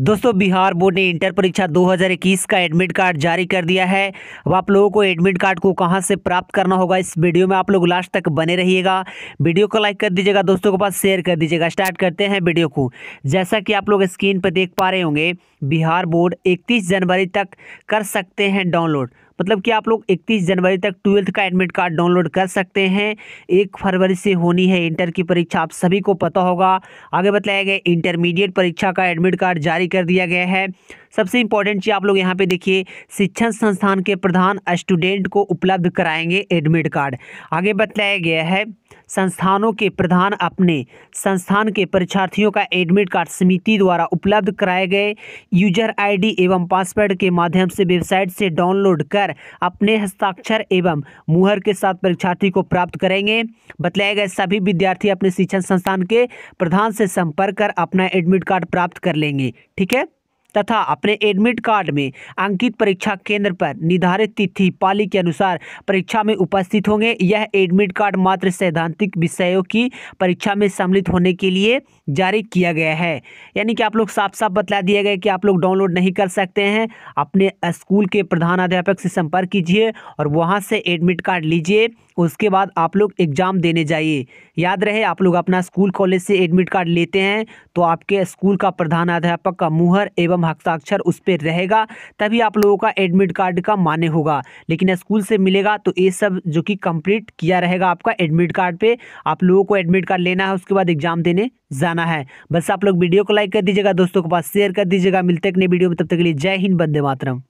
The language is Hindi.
दोस्तों बिहार बोर्ड ने इंटर परीक्षा 2021 का एडमिट कार्ड जारी कर दिया है अब आप लोगों को एडमिट कार्ड को कहां से प्राप्त करना होगा इस वीडियो में आप लोग लास्ट तक बने रहिएगा वीडियो को लाइक कर दीजिएगा दोस्तों के पास शेयर कर दीजिएगा स्टार्ट करते हैं वीडियो को जैसा कि आप लोग स्क्रीन पर देख पा रहे होंगे बिहार बोर्ड इकतीस जनवरी तक कर सकते हैं डाउनलोड मतलब कि आप लोग 31 जनवरी तक ट्वेल्थ का एडमिट कार्ड डाउनलोड कर सकते हैं एक फरवरी से होनी है इंटर की परीक्षा आप सभी को पता होगा आगे बताया गया इंटरमीडिएट परीक्षा का एडमिट कार्ड जारी कर दिया गया है सबसे इंपॉर्टेंट चीज़ आप लोग यहाँ पे देखिए शिक्षण संस्थान के प्रधान स्टूडेंट को उपलब्ध कराएंगे एडमिट कार्ड आगे बताया गया है संस्थानों के प्रधान अपने संस्थान के परीक्षार्थियों का एडमिट कार्ड समिति द्वारा उपलब्ध कराए गए यूजर आईडी एवं पासवर्ड के माध्यम से वेबसाइट से डाउनलोड कर अपने हस्ताक्षर एवं मुहर के साथ परीक्षार्थी को प्राप्त करेंगे बतलाए गए सभी विद्यार्थी अपने शिक्षण संस्थान के प्रधान से संपर्क कर अपना एडमिट कार्ड प्राप्त कर लेंगे ठीक है तथा अपने एडमिट कार्ड में अंकित परीक्षा केंद्र पर निर्धारित तिथि पाली के अनुसार परीक्षा में उपस्थित होंगे यह एडमिट कार्ड मात्र सैद्धांतिक विषयों की परीक्षा में सम्मिलित होने के लिए जारी किया गया है यानी कि आप लोग साफ साफ बतला दिया गया कि आप लोग डाउनलोड नहीं कर सकते हैं अपने स्कूल के प्रधानाध्यापक से संपर्क कीजिए और वहाँ से एडमिट कार्ड लीजिए उसके बाद आप लोग एग्ज़ाम देने जाइए याद रहे आप लोग अपना स्कूल कॉलेज से एडमिट कार्ड लेते हैं तो आपके स्कूल का प्रधानाध्यापक का मुहर एवं फॉर्म हस्ताक्षर उस पर रहेगा तभी आप लोगों का एडमिट कार्ड का मान्य होगा लेकिन स्कूल से मिलेगा तो ये सब जो कि कंप्लीट किया रहेगा आपका एडमिट कार्ड पे आप लोगों को एडमिट कार्ड लेना है उसके बाद एग्जाम देने जाना है बस आप लोग वीडियो को लाइक कर दीजिएगा दोस्तों के पास शेयर कर दीजिएगा मिलते एक वीडियो में तब तक के लिए जय हिंद बंदे मातरम